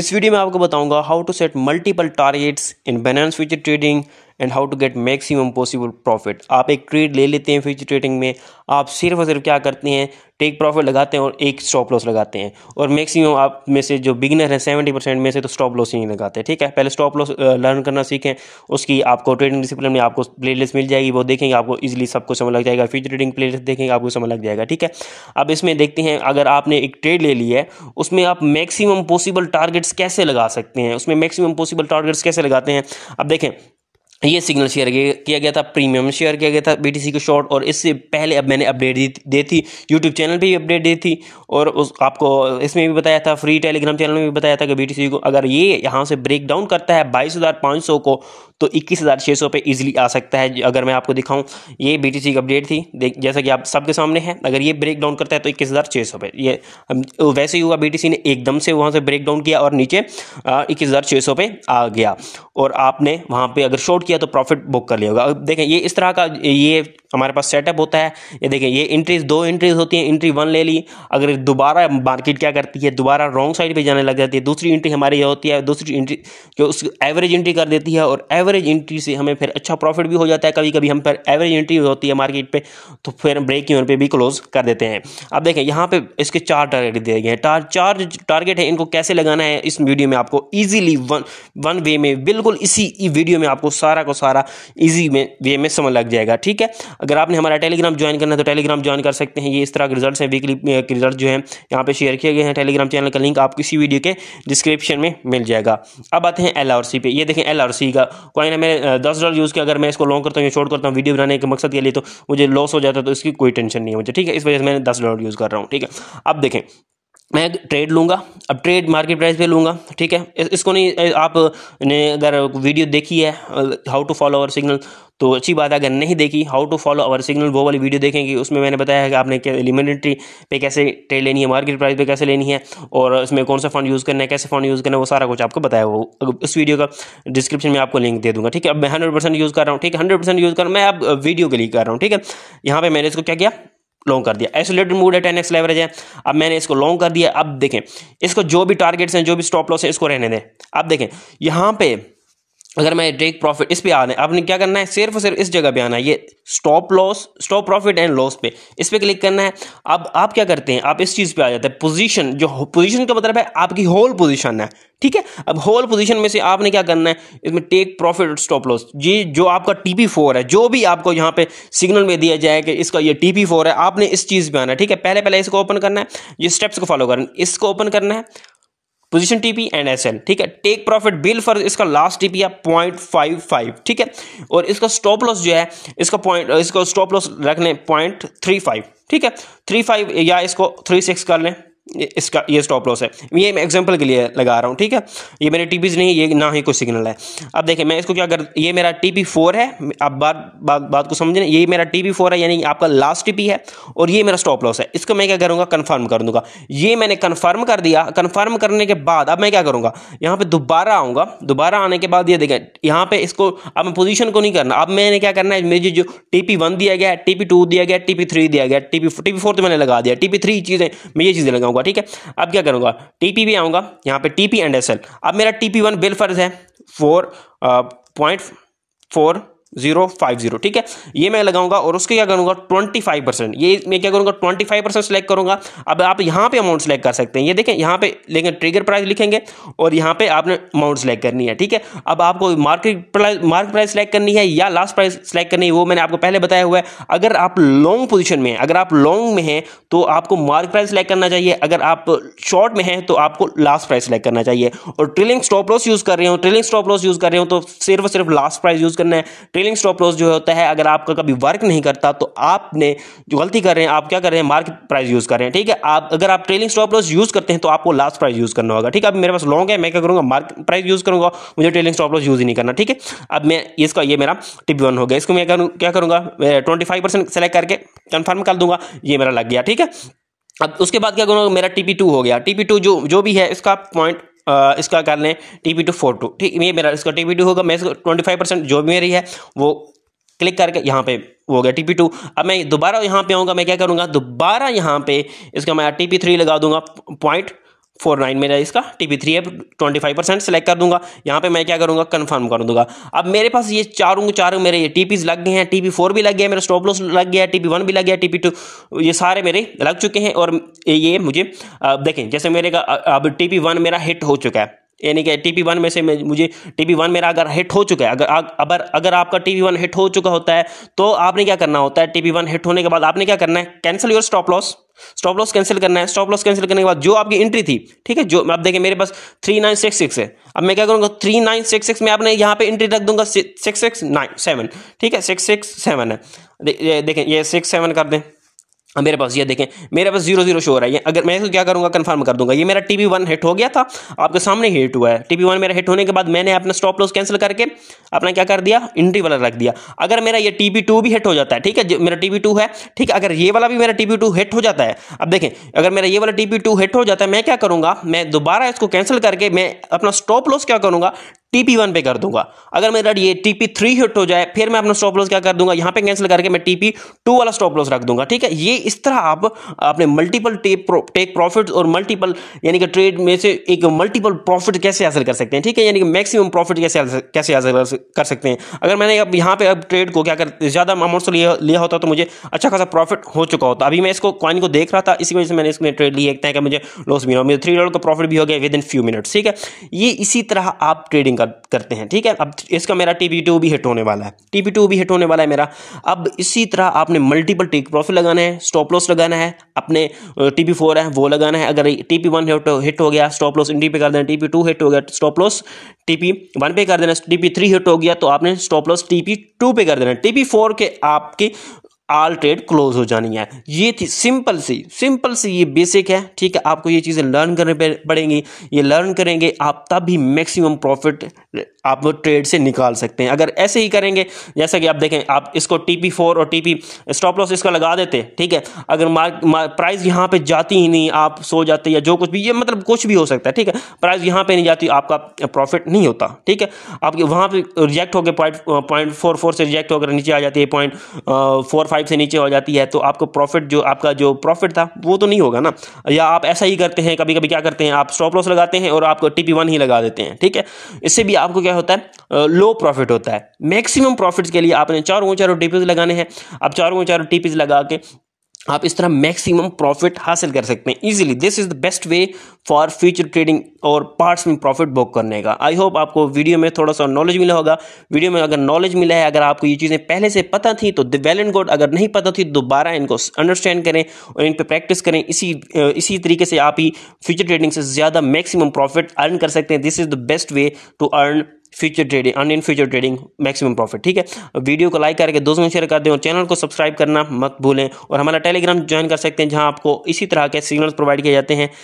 इस वीडियो में आपको बताऊंगा how to set multiple targets in Binance future trading and how to get maximum possible profit आप एक ट्रेड ले लेते हैं फ्यूचर ट्रेडिंग में आप सिर्फ और सिर्फ क्या करते हैं टेक प्रॉफिट लगाते हैं और एक स्टॉप लॉस लगाते हैं और मैक्सिमम आप में से जो बिगिनर है सेवेंटी परसेंट में से तो स्टॉप लॉस ही नहीं लगाते हैं ठीक है पहले स्टॉप लॉस लर्न करना सीखें उसकी आपको ट्रेडिंग डिसिप्लिन में आपको प्ले लिस्ट मिल जाएगी वो देखेंगे आपको ईजिली सब कुछ समझ लग जाएगा फ्यूचर ट्रेडिंग प्ले लिस्ट देखेंगे आपको समझ लग जाएगा ठीक है अब इसमें देखते हैं अगर आपने एक ट्रेड ले ली है उसमें आप मैक्सिमम पॉसिबल टारगेट्स कैसे लगा सकते हैं उसमें मैक्सिमम पॉसिबल टारगेट्स कैसे लगाते हैं अब देखें ये सिग्नल शेयर किया गया था प्रीमियम शेयर किया गया था बी के शॉर्ट और इससे पहले अब मैंने अपडेट दी दी थी यूट्यूब चैनल पे भी अपडेट दी थी और उस आपको इसमें भी बताया था फ्री टेलीग्राम चैनल में भी बताया था कि बी को अगर ये यहाँ से ब्रेक डाउन करता है बाईस हज़ार पाँच सौ को तो इक्कीस हज़ार छः सौ पर ईजिली आ सकता है अगर मैं आपको दिखाऊँ ये बी टी सी की अपडेट थी देख जैसा कि आप सबके सामने है अगर ये ब्रेक डाउन करता है तो इक्कीस हज़ार छः सौ पे ये वैसे ही हुआ बी टी सी ने एकदम से वहाँ से ब्रेक डाउन किया और नीचे इक्कीस हज़ार छः सौ पे आ गया और आपने वहाँ पर अगर शॉर्ट किया तो प्रॉफिट बुक कर लिया होगा अब देखें ये इस तरह का ये हमारे पास सेटअप होता है ये देखें ये इंट्रीज दो इंट्रीज होती हैं इंट्री वन ले ली अगर दोबारा मार्केट क्या करती है दोबारा रॉन्ग साइड पे जाने लग जाती है दूसरी इंट्री हमारी ये होती है दूसरी इंट्री जो उस एवरेज इंट्री कर देती है और एवरेज इंट्री से हमें फिर अच्छा प्रॉफिट भी हो जाता है कभी कभी हम पर एवरेज इंट्री होती है मार्केट पर तो फिर ब्रेक यून पर भी क्लोज कर देते हैं अब देखें यहाँ पर इसके चार टारगेट दिए गए हैं चार चार टारगेट है इनको कैसे लगाना है इस वीडियो में आपको ईजिली वन वन वे में बिल्कुल इसी वीडियो में आपको सारा सारा को सारा ईजी में वे में समझ लग जाएगा ठीक है अगर आपने हमारा टेलीग्राम ज्वाइन करना है तो टेलीग्राम ज्वाइन कर सकते हैं ये इस तरह के रिजल्ट हैं वीकली रिजल्ट जो है यहाँ पर शेयर किए गए हैं टेलीग्राम चैनल का लिंक आप किसी वीडियो के डिस्क्रिप्शन में मिल जाएगा अब आते हैं एल पे ये देखें एल का कॉइन है मैंने दस डॉलर यूज़ किया अगर मैं इसको लॉन्ग करता हूँ या शॉर्ट करता हूँ वीडियो बनाने के मकसद के लिए तो मुझे लॉस हो जाता है तो इसकी कोई टेंशन नहीं है मुझे ठीक है इस वजह से मैंने दस डॉलर यूज़ कर रहा हूँ ठीक है अब देखें मैं ट्रेड लूँगा अब ट्रेड मार्केट प्राइस पे लूँगा ठीक है इसको नहीं आप ने अगर वीडियो देखी है how to follow our signal तो अच्छी बात है अगर नहीं देखी how to follow our signal वो वाली वीडियो देखेंगे उसमें मैंने बताया है कि आपने एलिमेंट्री पे कैसे ट्रेड लेनी है मार्केट प्राइस पे कैसे लेनी है और इसमें कौन सा फंड यूज़ करना है कैसे फंड यूज़ करना है वो सारा कुछ आपको बताया वो इस वीडियो का डिस्क्रिप्शन में आपको लिंक दे दूँगा ठीक है अब मैं हंड्रेड यूज़ कर रहा हूँ ठीक है हंड्रेड यूज़ कर मैं अब वीडियो के लिए कर रहा हूँ ठीक है यहाँ पर मैंने इसको क्या किया लॉन्ग कर दिया आइसोलेटेड मूड है टेन एक्स लेवरेज है अब मैंने इसको लॉन्ग कर दिया अब देखें इसको जो भी टारगेट्स हैं जो भी स्टॉप लॉस है इसको रहने दें अब देखें यहाँ पे अगर मैं टेक प्रॉफिट इस पे आना है आपने क्या करना है सिर्फ सिर्फ इस जगह पे आना है ये stop loss stop profit and loss पे इस पे क्लिक करना है अब आप क्या करते हैं आप इस चीज़ पे आ जाते हैं पोजीशन जो पोजीशन का मतलब है आपकी होल पोजीशन है ठीक है अब होल पोजीशन में से आपने क्या करना है इसमें टेक प्रॉफिट और स्टॉप लॉस ये जो आपका टी पी फोर है जो भी आपको यहाँ पे सिग्नल में दिया जाए कि इसका ये टी पी फोर है आपने इस चीज़ पे आना है ठीक है पहले पहले इसको ओपन करना है ये स्टेप्स को फॉलो करना इसको ओपन करना है पोजीशन टीपी एंड एसएल ठीक है टेक प्रॉफिट बिल फॉर इसका लास्ट टीपी है पॉइंट फाइव फाइव ठीक है और इसका स्टॉप लॉस जो है इसका पॉइंट इसका स्टॉप लॉस रख लें पॉइंट थ्री फाइव ठीक है थ्री फाइव या इसको थ्री सिक्स कर लें इसका ये स्टॉप लॉस है ये मैं एग्जांपल के लिए लगा रहा हूँ ठीक है ये मेरे टी नहीं ये ना ही कोई सिग्नल है अब देखें मैं इसको क्या कर ये मेरा टी पी फोर है आप बात बात बात को समझें ये मेरा टी पी फोर है यानी आपका लास्ट टी पी है और ये मेरा स्टॉप लॉस है इसको मैं क्या करूँगा कन्फर्म कर दूंगा ये मैंने कन्फर्म कर दिया कन्फर्म करने के बाद अब मैं क्या करूँगा यहाँ पर दोबारा आऊँगा दोबारा आने के बाद ये देखें यहाँ पर इसको अब मैं पोजिशन को नहीं करना अब मैंने क्या करना है मेरी जो टी पी वन दिया गया टी पी टू दिया गया टी पी थ्री दिया गया T P T P four तो मैंने लगा दिया टी पी थ्री चीज़ें मैं ये चीज़ें लगाऊँगा करूंगा ठीक है अब क्या करूंगा टीपी भी आऊंगा यहां पे टीपी एंड एस एल अब मेरा टीपी वन बिल फर्ज है four point four zero five zero ठीक है ये मैं लगाऊंगा और उसके क्या करूंगा ट्वेंटी फाइव परसेंट ये मैं क्या करूंगा ट्वेंटी फाइव परसेंट सेलेक्ट करूंगा अब आप यहाँ पे अमाउंट सेलेक्ट कर सकते हैं ये देखें यहाँ पे लेकिन ट्रिगर प्राइस लिखेंगे और यहाँ पे आपने अमाउंट सेलेक्ट करनी है ठीक है अब आपको market price mark price select करनी है या लास्ट प्राइस सेलेक्ट करनी है वो मैंने आपको पहले बताया हुआ है अगर आप लॉन्ग पोजिशन में अगर आप लॉन्ग में हैं तो आपको मार्क प्राइस सेलेक्ट करना चाहिए अगर आप शॉर्ट में हैं तो आपको लास्ट प्राइस सेलेक्ट करना चाहिए और ट्रिलिंग स्टॉप लॉस यूज़ कर रहे हो ट्रिलिंग स्टॉप लॉस यूज़ कर रहे हो तो सिर्फ सिर्फ लास्ट प्राइस यूज़ करना है ट्रेलिंग स्टॉप लॉस जो होता है अगर आपका कभी वर्क नहीं करता तो आपने जो गलती कर रहे हैं आप क्या कर रहे हैं मार्केट प्राइस यूज़ कर रहे हैं ठीक है आप अगर आप ट्रेलिंग स्टॉप लॉस यूज़ करते हैं तो आपको लास्ट प्राइस यूज़ करना होगा ठीक है अब मेरे पास लॉन्ग है मैं क्या करूँगा मार्केट प्राइस यूज़ करूँगा मुझे ट्रेलिंग स्टॉप लॉस यूज़ ही नहीं करना ठीक है अब मैं इसका ये मेरा टिप वन हो गया इसको मैं क्या करूँगा ट्वेंटी फाइव परसेंट सेलेक्ट करके कन्फर्म कर दूंगा ये मेरा लग गया ठीक है अब उसके बाद क्या करूँगा मेरा टी पी टू हो गया टी पी टू जो जो भी है इसका पॉइंट इसका कर लें T P two four two ठीक ये मेरा इसका टी पी टू होगा मैं इसको ट्वेंटी फाइव परसेंट जो भी मेरी है वो क्लिक करके यहाँ पे वो हो गया टी पी टू अब मैं दोबारा यहाँ पे आऊँगा मैं क्या करूँगा दोबारा यहाँ पे इसका मैं टी पी थ्री लगा दूंगा पॉइंट फोर नाइन मेरा इसका टी पी थ्री है ट्वेंटी फाइव परसेंट सेलेक्ट कर दूंगा यहाँ पे मैं क्या करूँगा कन्फर्म कर दूंगा अब मेरे पास ये चारों चारों मेरे ये टी पीज लग गए हैं टी पी फोर भी लग गया मेरा स्टॉप लॉस लग गया टी पी वन भी लग गया टी पी टू ये सारे मेरे लग चुके हैं और ये मुझे देखें जैसे मेरे का अब टी पी वन मेरा हिट हो चुका है यानी कि टी पी वन में से मुझे टी पी वन मेरा अगर हिट हो चुका है अगर अगर अगर आपका टी पी वन हिट हो चुका होता है तो आपने क्या करना होता है टी पी वन हिट होने के बाद आपने क्या करना है cancel your stop loss stop loss cancel करना है स्टॉप लॉस कैंसिल करने के बाद जो आपकी एंट्री थी ठीक है जो आप देखिए मेरे पास थ्री नाइन सिक्स सिक्स है अब मैं क्या करूँगा थ्री नाइन सिक्स सिक्स में आपने यहाँ पे एंट्री रख दूंगा सिक्स सिक्स नाइन सेवन ठीक है सिक्स सिक्स सेवन है देखें ये सिक्स सेवन कर दें मेरे पास ये देखें मेरे पास जीरो जीरो शो हो रहा है अगर मैं इसको क्या करूंगा कंफर्म कर दूंगा ये मेरा टी वन हिट हो गया था आपके सामने हिट हुआ है टी वन मेरा हिट होने के बाद मैंने अपना स्टॉप लॉस कैंसिल करके अपना क्या कर दिया इंट्री वाला रख दिया अगर मेरा ये टीवी टू भी हिट हो जाता है ठीक है मेरा टीवी टू है ठीक है अगर ये वाला भी मेरा टी टू हिट हो जाता है अब देखें अगर मेरा ये वाला टी टू हिट हो जाता है मैं क्या करूंगा मैं दोबारा इसको कैंसिल करके मैं अपना स्टॉप लॉस क्या करूंगा टी पी वन पे कर दूंगा अगर मेरा ये टी पी थ्री हिट हो जाए फिर मैं अपना स्टॉप लॉस क्या कर दूंगा यहां पे कैंसिल करके मैं टी पी टू वाला स्टॉप लॉस रख दूंगा ठीक है ये इस तरह आप अपने मल्टीपल टेक प्रॉफिट और मल्टीपल यानी कि ट्रेड में से एक मल्टीपल प्रॉफिट कैसे हासिल कर सकते हैं ठीक है यानी कि मैक्सिमम प्रॉफिट कैसे कैसे हासिल कर सकते हैं अगर मैंने अब यहाँ पे अब ट्रेड को क्या कर ज़्यादा अमाउंट से लिया होता तो मुझे अच्छा खासा प्रॉफिट हो चुका होता अभी मैं इसको कॉइन को देख रहा था इसी वजह से मैंने इसमें ट्रेड लिया एक मुझे लॉस भी ना हो मेरे थ्री डॉलर का प्रॉफिट भी हो गया विद इन फ्यू मिनट्स ठीक है ये इसी तरह आप ट्रेडिंग कर करते हैं ठीक है अब इसका मेरा टी टू भी हिट होने वाला है टी टू भी हिट होने वाला है मेरा अब इसी तरह आपने मल्टीपल टेक प्रॉफिट लगाना है स्टॉप लॉस लगाना है अपने टी फोर है वो लगाना है अगर टी पी वन हिट हो गया स्टॉप लॉस इंडी पे कर देना टी पी टू हिट हो गया stop loss T P one पे कर देना टी पी थ्री हिट हो गया तो आपने stop loss T P two पे कर देना टी पी फोर के आपकी आल ट्रेड क्लोज हो जानी है ये थी सिंपल सी सिंपल सी ये बेसिक है ठीक है आपको ये चीज़ें लर्न करने पड़ेंगी ये लर्न करेंगे आप तब ही मैक्सिमम प्रॉफिट आप ट्रेड से निकाल सकते हैं अगर ऐसे ही करेंगे जैसा कि आप देखें आप इसको टी पी फोर और टी पी स्टॉप लॉस इसका लगा देते ठीक है अगर मार्क मार, प्राइस यहाँ पे जाती ही नहीं आप सो जाते या जो कुछ भी ये मतलब कुछ भी हो सकता है ठीक है प्राइस यहाँ पे नहीं जाती आपका प्रॉफिट नहीं होता ठीक है आपके वहाँ पर रिजेक्ट होकर पॉइंट पॉइंट फोर फोर से रिजेक्ट होकर नीचे आ जाती है पॉइंट फोर फाइव फाइव से नीचे हो जाती है तो आपको प्रॉफिट जो आपका जो प्रॉफिट था वो तो नहीं होगा ना या आप ऐसा ही करते हैं कभी कभी क्या करते हैं आप स्टॉप लॉस लगाते हैं और आपको टी वन ही लगा देते हैं ठीक है इससे भी आपको क्या होता है लो प्रॉफिट होता है मैक्सिमम प्रॉफिट्स के लिए आपने चारों चारों टीपीज लगाने हैं आप चारों चारों टीपीज लगा के आप इस तरह मैक्सिमम प्रॉफिट हासिल कर सकते हैं easily this is the best way for future trading और पार्ट्स में प्रॉफिट बुक करने का आई होप आपको वीडियो में थोड़ा सा नॉलेज मिला होगा वीडियो में अगर नॉलेज मिला है अगर आपको ये चीज़ें पहले से पता थी तो वेल एंड गुड अगर नहीं पता थी दोबारा इनको अंडरस्टैंड करें और इन पर प्रैक्टिस करें इसी इसी तरीके से आप ही फ्यूचर ट्रेडिंग से ज़्यादा मैक्सिमम प्रॉफिट अर्न कर सकते हैं this is the best way to earn future trading on in future trading maximum profit ठीक है वीडियो को लाइक करके दोस्तों शेयर कर दें और चैनल को सब्सक्राइब करना मत भूलें और हमारा टेलीग्राम ज्वाइन कर सकते हैं जहां आपको इसी तरह के सिग्नल्स प्रोवाइड किए जाते हैं